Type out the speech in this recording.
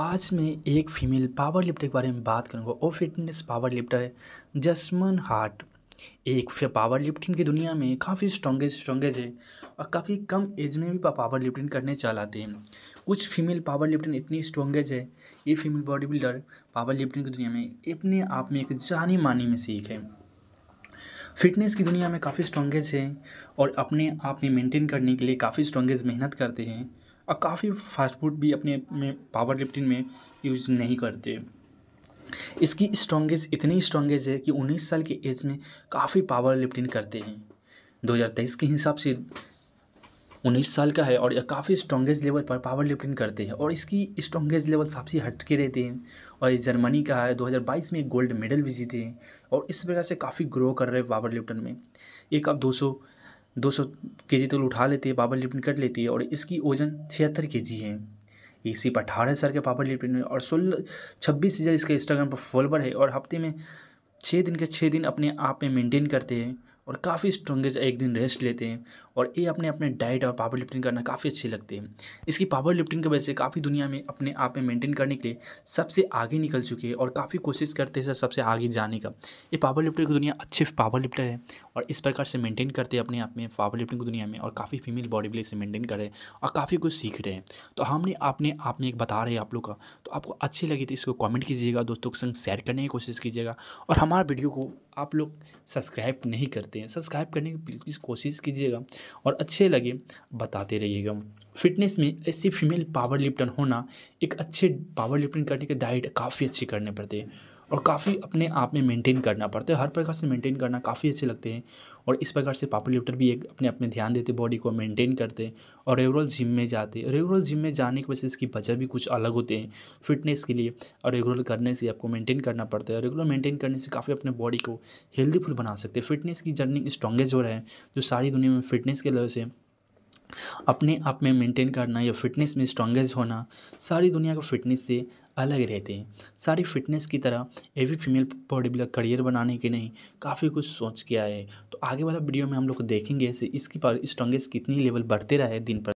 आज मैं एक फीमेल पावर लिफ्टर के बारे में बात करूंगा वो फिटनेस पावर लिफ्टर है जसमन हार्ट एक पावर लिफ्टिंग की दुनिया में काफ़ी स्ट्रॉन्गेज स्ट्रॉन्गेज है और काफ़ी कम एज में भी पावर लिफ्टिंग करने चलाते हैं कुछ फीमेल पावर लिफ्टिंग इतनी स्ट्रॉन्गेज है ये female body builder power lifting की दुनिया में अपने आप में एक जानी मानी में सीख है फिटनेस की दुनिया में काफ़ी स्ट्रॉन्गेज है और अपने आप में मेंटेन करने के लिए काफ़ी स्ट्रॉन्गेज मेहनत करते हैं और काफ़ी फास्ट फूड भी अपने में पावर लिफ्टिंग में यूज़ नहीं करते इसकी स्ट्रॉन्गेज इतनी स्ट्रॉन्गेज है कि उन्नीस साल के एज में काफ़ी पावर लिफ्टिंग करते हैं 2023 के हिसाब से उन्नीस साल का है और यह काफ़ी स्ट्रॉन्गेज लेवल पर पावर लिफ्टिंग करते हैं और इसकी स्ट्रॉन्गेज लेवल सबसे हट के रहते हैं और इस जर्मनी का है 2022 में गोल्ड मेडल भी जीते हैं और इस प्रकार से काफ़ी ग्रो कर रहे हैं पावर लिफ्टन में एक अब दो दो सौ के जी तक उठा लेती है पावर लिफ्टिंग कर लेती है और इसकी वज़न छिहत्तर के जी है ये सिर्फ अठारह हज़ार के पावर लिफ्टिंग में और सोलह छब्बीस हज़ार इसके इंस्टाग्राम पर फॉलोवर है और हफ्ते में छः दिन के छः दिन अपने आप में मेंटेन करते हैं और काफ़ी स्ट्रॉन्गेज एक दिन रेस्ट लेते हैं और ये अपने अपने डाइट और पावर लिफ्टिंग करना काफ़ी अच्छे लगते हैं इसकी पावर लिफ्टिंग की वजह से काफ़ी दुनिया में अपने आप में मेंटेन करने के लिए सबसे आगे निकल चुके हैं और काफ़ी कोशिश करते हैं सबसे आगे जाने का ये पावर लिफ्टर की दुनिया अच्छे पावर लिफ्टर है और इस प्रकार से मेंटेन करते हैं अपने आप में पावर लिफ्टिंग की दुनिया में और काफ़ी फीमेल बॉडी बिल्डर से मेंटेन कर रहे हैं और काफ़ी कुछ सीख रहे हैं तो हमने अपने आप में एक बता रहे हैं आप लोग का तो आपको अच्छी लगी तो इसको कॉमेंट कीजिएगा दोस्तों के संग शेयर करने की कोशिश कीजिएगा और हमारे वीडियो को आप लोग सब्सक्राइब नहीं करते हैं सब्सक्राइब करने की प्लीज़ कोशिश कीजिएगा और अच्छे लगे बताते रहिएगा फिटनेस में ऐसे फीमेल पावर लिफ्टन होना एक अच्छे पावर लिफ्टन करने के डाइट काफ़ी अच्छी करने पड़ते हैं और काफ़ी अपने आप में मेंटेन करना पड़ता है हर प्रकार से मेंटेन करना काफ़ी अच्छे लगते हैं और इस प्रकार से पापी लिफ्टर भी एक अपने अपने ध्यान देते बॉडी को मेंटेन करते हैं और रेगुलर जिम में जाते हैं रेगुलर जिम में जाने की वजह से इसकी वजह भी कुछ अलग होते हैं फिटनेस के लिए और रेगुलर करने से आपको मेंटेन करना पड़ता है रेगुलर मेंटेन करने से काफ़ी अपने बॉडी को हेल्दीफुल बना सकते हैं फिटनेस की जर्नी स्ट्रॉन्गेस्ट हो रहा है जो सारी दुनिया में फिटनेस के वजह से अपने आप में मेंटेन करना या फिटनेस में स्ट्रॉन्गेस्ट होना सारी दुनिया को फिटनेस से अलग रहते हैं सारी फिटनेस की तरह एवी फीमेल बॉडी बिल्डर करियर बनाने के नहीं काफ़ी कुछ सोच के आए तो आगे वाला वीडियो में हम लोग देखेंगे ऐसे इसकी पावर स्ट्रॉन्गेस्ट कितनी लेवल बढ़ते रहा है दिन पर